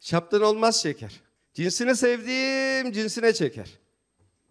şaptan olmaz şeker. Cinsini sevdiğim cinsine çeker.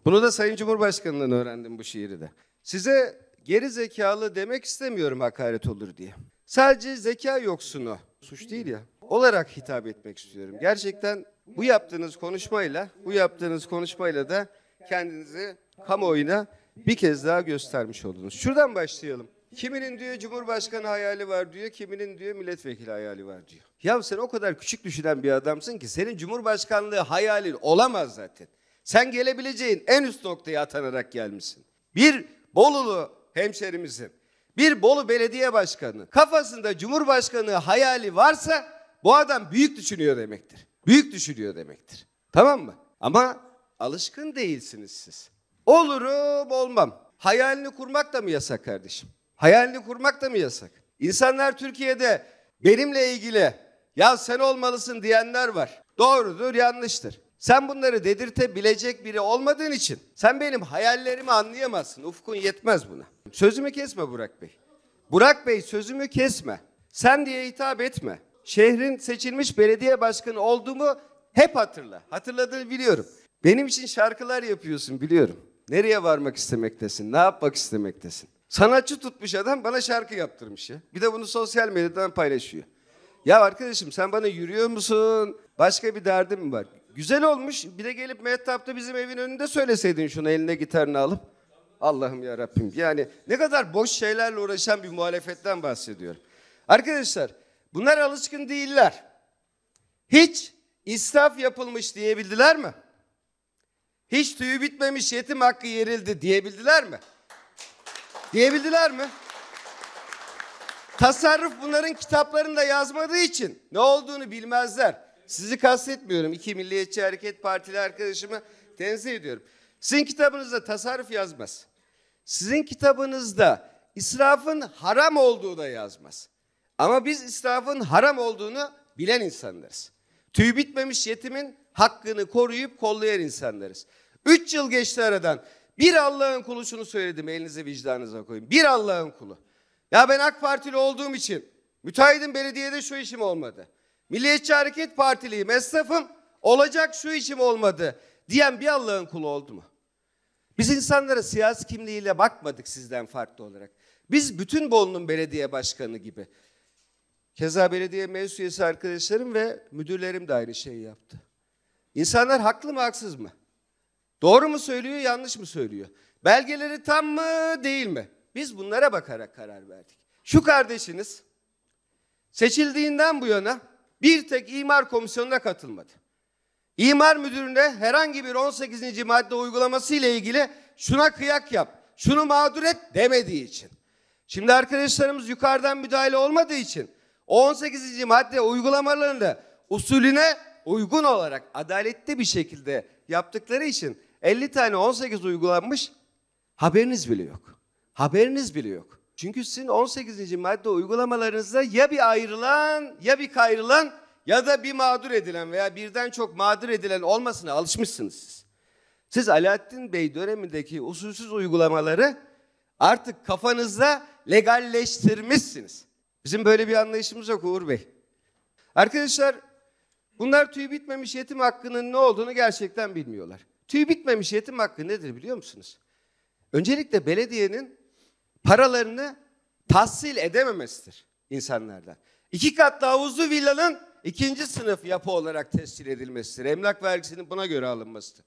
Bunu da Sayın Cumhurbaşkanı'ndan öğrendim bu şiiri de. Size geri zekalı demek istemiyorum hakaret olur diye. Sadece zeka yoksunu, suç değil ya, olarak hitap etmek istiyorum. Gerçekten bu yaptığınız konuşmayla, bu yaptığınız konuşmayla da kendinizi kamuoyuna bir kez daha göstermiş oldunuz. Şuradan başlayalım. Kiminin diyor Cumhurbaşkanı hayali var diyor, kiminin diyor milletvekili hayali var diyor. Ya sen o kadar küçük düşünen bir adamsın ki senin cumhurbaşkanlığı hayalin olamaz zaten. Sen gelebileceğin en üst noktaya atanarak gelmişsin. Bir Bolulu hemşerimizin, bir Bolu belediye başkanı kafasında cumhurbaşkanlığı hayali varsa bu adam büyük düşünüyor demektir. Büyük düşünüyor demektir. Tamam mı? Ama alışkın değilsiniz siz. Olurum olmam. Hayalini kurmak da mı yasak kardeşim? Hayalini kurmak da mı yasak? İnsanlar Türkiye'de benimle ilgili ya sen olmalısın diyenler var. Doğrudur, yanlıştır. Sen bunları dedirtebilecek biri olmadığın için sen benim hayallerimi anlayamazsın. Ufkun yetmez buna. Sözümü kesme Burak Bey. Burak Bey sözümü kesme. Sen diye hitap etme. Şehrin seçilmiş belediye başkanı olduğumu hep hatırla. Hatırladığını biliyorum. Benim için şarkılar yapıyorsun biliyorum. Nereye varmak istemektesin? Ne yapmak istemektesin? Sanatçı tutmuş adam bana şarkı yaptırmış ya. Bir de bunu sosyal medyadan paylaşıyor. Ya arkadaşım sen bana yürüyor musun? Başka bir derdin mi var? Güzel olmuş. Bir de gelip Mehtap'ta bizim evin önünde söyleseydin şunu eline gitarını alıp. Allah'ım ya Rabbim. Yani ne kadar boş şeylerle uğraşan bir muhalefetten bahsediyorum. Arkadaşlar bunlar alışkın değiller. Hiç israf yapılmış diyebildiler mi? Hiç tüyü bitmemiş yetim hakkı yerildi diyebildiler mi? Diyebildiler mi? Tasarruf bunların kitaplarında yazmadığı için ne olduğunu bilmezler. Sizi kastetmiyorum. İki Milliyetçi Hareket Partili arkadaşımı tenzih ediyorum. Sizin kitabınızda tasarruf yazmaz. Sizin kitabınızda israfın haram olduğu da yazmaz. Ama biz israfın haram olduğunu bilen insanlarız. Tüy bitmemiş yetimin hakkını koruyup kollayan insanlarız. Üç yıl geçti aradan. Bir Allah'ın kulu şunu söyledim elinize vicdanınıza koyun. Bir Allah'ın kulu. Ya ben AK Partili olduğum için müteahhitim belediyede şu işim olmadı. Milliyetçi Hareket Partiliyim, esnafım olacak şu işim olmadı diyen bir Allah'ın kulu oldu mu? Biz insanlara siyasi kimliğiyle bakmadık sizden farklı olarak. Biz bütün Bolu'nun belediye başkanı gibi. Keza belediye meclis arkadaşlarım ve müdürlerim de aynı şeyi yaptı. İnsanlar haklı mı haksız mı? Doğru mu söylüyor yanlış mı söylüyor? Belgeleri tam mı değil mi? Biz bunlara bakarak karar verdik. Şu kardeşiniz seçildiğinden bu yana bir tek imar komisyonuna katılmadı. İmar müdürüne herhangi bir 18. madde uygulaması ile ilgili şuna kıyak yap, şunu mağdur et demediği için. Şimdi arkadaşlarımız yukarıdan müdahale olmadığı için 18. madde uygulamalarını usulüne uygun olarak adaletli bir şekilde yaptıkları için 50 tane 18 uygulanmış haberiniz bile yok. Haberiniz bile yok. Çünkü sizin 18. madde uygulamalarınızda ya bir ayrılan ya bir kayrılan ya da bir mağdur edilen veya birden çok mağdur edilen olmasına alışmışsınız siz. Siz Alaaddin Bey dönemindeki usulsüz uygulamaları artık kafanızda legalleştirmişsiniz. Bizim böyle bir anlayışımız yok Uğur Bey. Arkadaşlar bunlar tüy bitmemiş yetim hakkının ne olduğunu gerçekten bilmiyorlar. Tüy bitmemiş yetim hakkı nedir biliyor musunuz? Öncelikle belediyenin paralarını tahsil edememesidir insanlardan. İki katlı havuzlu villanın ikinci sınıf yapı olarak tescil edilmesidir. Emlak vergisinin buna göre alınmasıdır.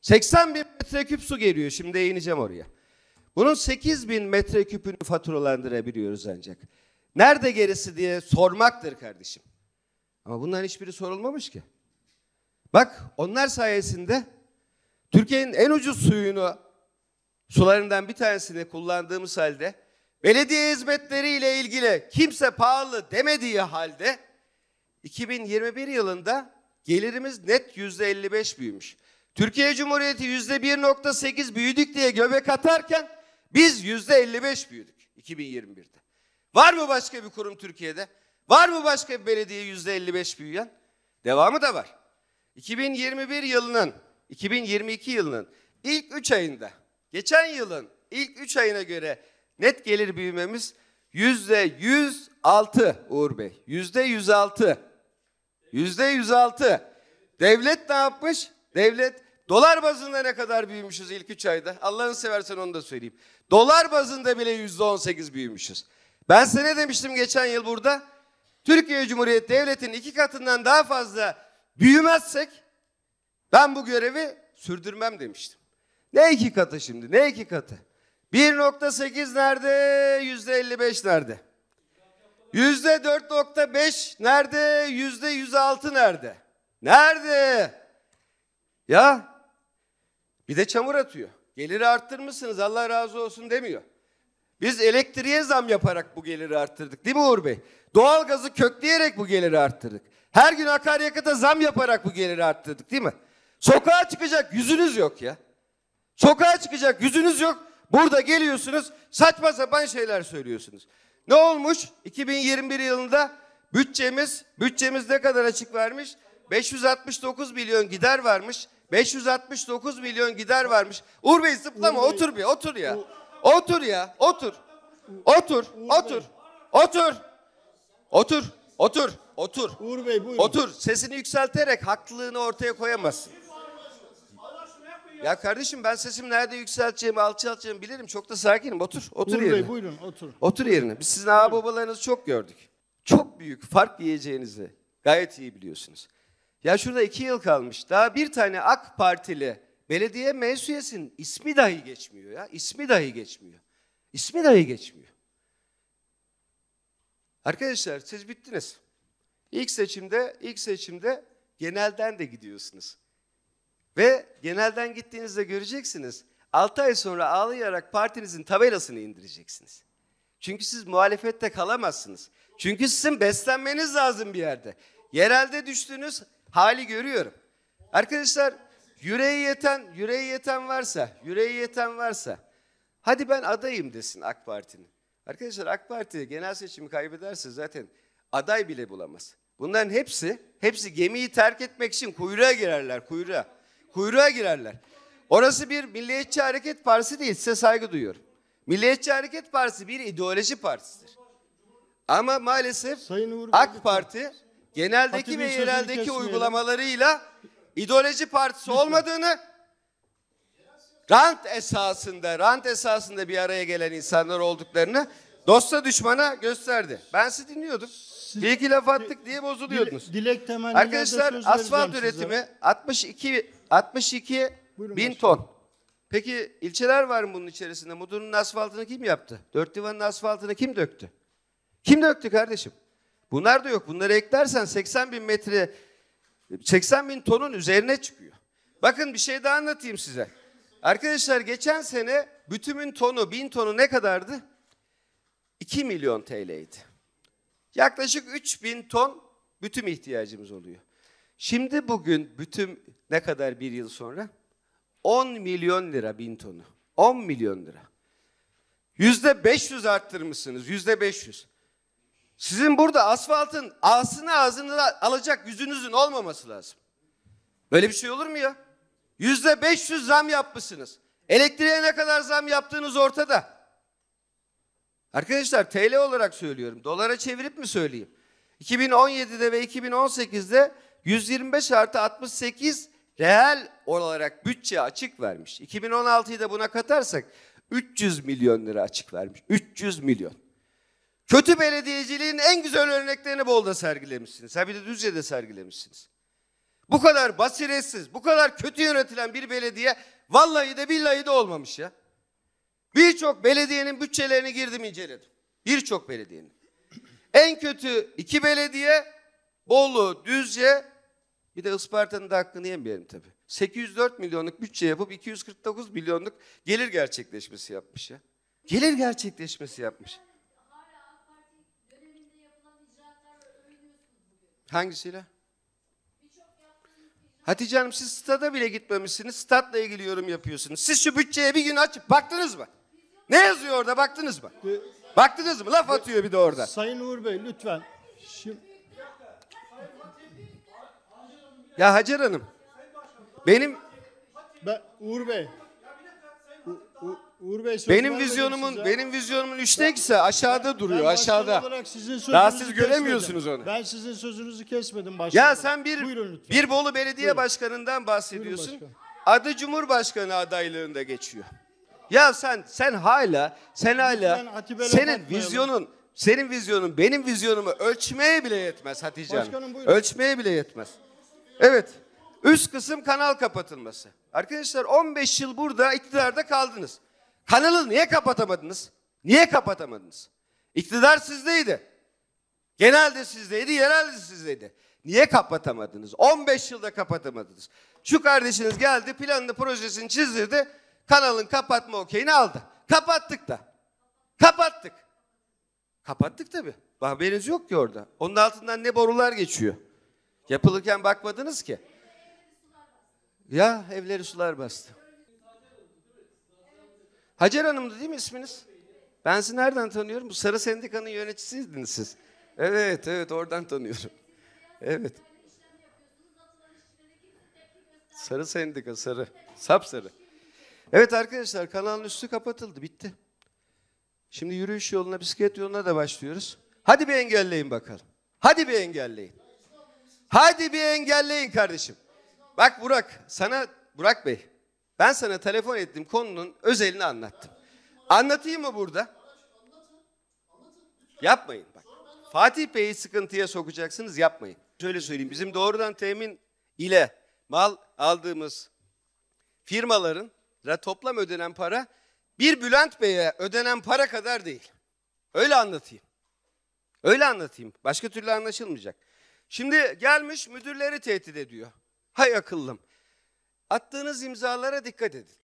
80 bin metreküp su geliyor. Şimdi değineceğim oraya. Bunun 8 bin metreküpünü faturalandırabiliyoruz ancak. Nerede gerisi diye sormaktır kardeşim. Ama bunların hiçbiri sorulmamış ki. Bak onlar sayesinde Türkiye'nin en ucuz suyunu sularından bir tanesini kullandığımız halde belediye hizmetleriyle ilgili kimse pahalı demediği halde 2021 yılında gelirimiz net yüzde 55 büyümüş. Türkiye Cumhuriyeti yüzde 1.8 büyüdük diye göbek atarken biz yüzde 55 büyüdük 2021'de. Var mı başka bir kurum Türkiye'de? Var mı başka bir belediye yüzde 55 büyüyen? Devamı da var. 2021 yılının, 2022 yılının ilk 3 ayında Geçen yılın ilk 3 ayına göre net gelir büyümemiz yüzde 106 Uğur Bey. Yüzde 106. Yüzde 106. Devlet ne yapmış? Devlet dolar bazında ne kadar büyümüşüz ilk 3 ayda? Allah'ını seversen onu da söyleyeyim. Dolar bazında bile yüzde 18 büyümüşüz. Ben size ne demiştim geçen yıl burada? Türkiye Cumhuriyeti Devleti'nin iki katından daha fazla büyümezsek ben bu görevi sürdürmem demiştim. Ne iki katı şimdi? Ne iki katı? 1.8 nerede? %55 nerede? %4.5 nerede? %106 nerede? Nerede? Ya bir de çamur atıyor. Geliri arttırmışsınız Allah razı olsun demiyor. Biz elektriğe zam yaparak bu geliri arttırdık değil mi Uğur Bey? Doğalgazı kökleyerek bu geliri arttırdık. Her gün akaryakıta zam yaparak bu geliri arttırdık değil mi? Sokağa çıkacak yüzünüz yok ya. Sokağa çıkacak yüzünüz yok. Burada geliyorsunuz saçma sapan şeyler söylüyorsunuz. Ne olmuş? 2021 yılında bütçemiz, bütçemiz ne kadar açık vermiş? 569 milyon gider varmış. 569 milyon gider varmış. Uğur Bey zıplama Uğur Bey. otur bir otur ya. otur ya otur. Otur Uğur otur. Otur. Otur. Otur. Otur. Uğur Bey buyurun. Otur. Sesini yükselterek haklılığını ortaya koyamazsın. Ya kardeşim ben sesimi nerede yükselteceğimi, alçaltacağımı bilirim. Çok da sakinim. Otur, otur Uğur yerine. Bey buyurun otur. Otur yerine. Biz sizin ağababalarınızı çok gördük. Çok büyük fark yiyeceğinizi gayet iyi biliyorsunuz. Ya şurada iki yıl kalmış. Daha bir tane AK Partili belediye meclisinin ismi dahi geçmiyor ya. İsmi dahi geçmiyor. İsmi dahi geçmiyor. Arkadaşlar siz bittiniz. İlk seçimde, ilk seçimde genelden de gidiyorsunuz. Ve genelden gittiğinizde göreceksiniz. 6 ay sonra ağlayarak partinizin tabelasını indireceksiniz. Çünkü siz muhalefette kalamazsınız. Çünkü sizin beslenmeniz lazım bir yerde. Yerelde düştüğünüz hali görüyorum. Arkadaşlar yüreği yeten, yüreği yeten varsa, yüreği yeten varsa hadi ben adayım desin AK Parti'nin. Arkadaşlar AK Parti genel seçimi kaybederse zaten aday bile bulamaz. Bunların hepsi, hepsi gemiyi terk etmek için kuyruğa girerler, kuyruğa kuyruğa girerler. Orası bir Milliyetçi Hareket Partisi değil. Size saygı duyuyorum. Milliyetçi Hareket Partisi bir ideoloji partisidir. Ama maalesef AK Parti geneldeki Hatibin ve yereldeki uygulamalarıyla ideoloji partisi olmadığını rant esasında rant esasında bir araya gelen insanlar olduklarını dosta düşmana gösterdi. Ben sizi dinliyordum. Siz bir iki laf attık diye bozuluyordunuz. Dilek Arkadaşlar asfalt üretimi size. 62 62 Buyurun bin başkanım. ton. Peki ilçeler var mı bunun içerisinde? Mudur'un asfaltını kim yaptı? Dört Divan'ın asfaltını kim döktü? Kim döktü kardeşim? Bunlar da yok. Bunları eklersen 80 bin metre 80 bin tonun üzerine çıkıyor. Bakın bir şey daha anlatayım size. Arkadaşlar geçen sene bütünün tonu bin tonu ne kadardı? 2 milyon TL'ydi. Yaklaşık 3000 ton bütün ihtiyacımız oluyor. Şimdi bugün bütün ne kadar bir yıl sonra? 10 milyon lira bin tonu. 10 milyon lira. Yüzde 500 arttırmışsınız. Yüzde 500. Sizin burada asfaltın ağsını ağzını alacak yüzünüzün olmaması lazım. Böyle bir şey olur mu ya? Yüzde 500 zam yapmışsınız. Elektriğe ne kadar zam yaptığınız ortada. Arkadaşlar TL olarak söylüyorum. Dolara çevirip mi söyleyeyim? 2017'de ve 2018'de 125 artı 68 reel olarak bütçe açık vermiş. 2016'yı da buna katarsak 300 milyon lira açık vermiş. 300 milyon. Kötü belediyeciliğin en güzel örneklerini Bol'da sergilemişsiniz. Ha bir de Düzce'de sergilemişsiniz. Bu kadar basiretsiz, bu kadar kötü yönetilen bir belediye vallahi de billahi de olmamış ya. Birçok belediyenin bütçelerini girdim inceledim. Birçok belediyenin. En kötü iki belediye Bolu, Düzce bir de Isparta'nın da hakkını yemeyelim tabii. 804 milyonluk bütçe yapıp 249 milyonluk gelir gerçekleşmesi yapmış ya. Gelir gerçekleşmesi yapmış. Hangisiyle? Hatice Hanım siz stada bile gitmemişsiniz. Statla ilgili yorum yapıyorsunuz. Siz şu bütçeye bir gün açıp baktınız mı? Ne yazıyor orada baktınız mı? Ee, baktınız mı? Laf atıyor bir de orada. Sayın Uğur Bey lütfen. Şimdi... Ya Hacer Hanım. Benim ben, Uğur Bey. Uğur Bey benim vizyonumun size. benim vizyonumun üçte ise aşağıda ben, duruyor ben aşağıda. Olarak sizin Daha siz kesmedim. göremiyorsunuz onu. Ben sizin sözünüzü kesmedim başkanım. Ya sen bir bir Bolu Belediye Buyurun. Başkanı'ndan bahsediyorsun. başkan. Adı Cumhurbaşkanı adaylığında geçiyor. Ya sen sen hala sen hala senin vizyonun senin vizyonun benim vizyonumu ölçmeye bile yetmez Hatice Hanım. Ölçmeye bile yetmez. Evet. Üst kısım kanal kapatılması. Arkadaşlar 15 yıl burada iktidarda kaldınız. Kanalı niye kapatamadınız? Niye kapatamadınız? İktidar sizdeydi. Genelde sizdeydi, yerelde sizdeydi. Niye kapatamadınız? 15 yılda kapatamadınız. Şu kardeşiniz geldi, planını, projesini çizdirdi. Kanalın kapatma okeyini aldı. Kapattık da. Kapattık. Kapattık tabi. Haberiniz yok ki orada. Onun altından ne borular geçiyor. Yapılırken bakmadınız ki. Ya evleri sular bastı. Hacer Hanım'dı değil mi isminiz? Ben sizi nereden tanıyorum? Bu Sarı Sendika'nın yöneticisiydiniz siz. Evet, evet oradan tanıyorum. Evet. Sarı Sendika, sarı. Sapsarı. Evet arkadaşlar kanalın üstü kapatıldı bitti. Şimdi yürüyüş yoluna bisiklet yoluna da başlıyoruz. Hadi bir engelleyin bakalım. Hadi bir engelleyin. Hadi bir engelleyin kardeşim. Bak Burak sana Burak Bey ben sana telefon ettim konunun özelini anlattım. Anlatayım mı burada? Yapmayın bak. Fatih Bey'i sıkıntıya sokacaksınız yapmayın. Şöyle söyleyeyim bizim doğrudan temin ile mal aldığımız firmaların toplam ödenen para bir Bülent Bey'e ödenen para kadar değil. Öyle anlatayım. Öyle anlatayım. Başka türlü anlaşılmayacak. Şimdi gelmiş müdürleri tehdit ediyor. Hay akıllım. Attığınız imzalara dikkat edin.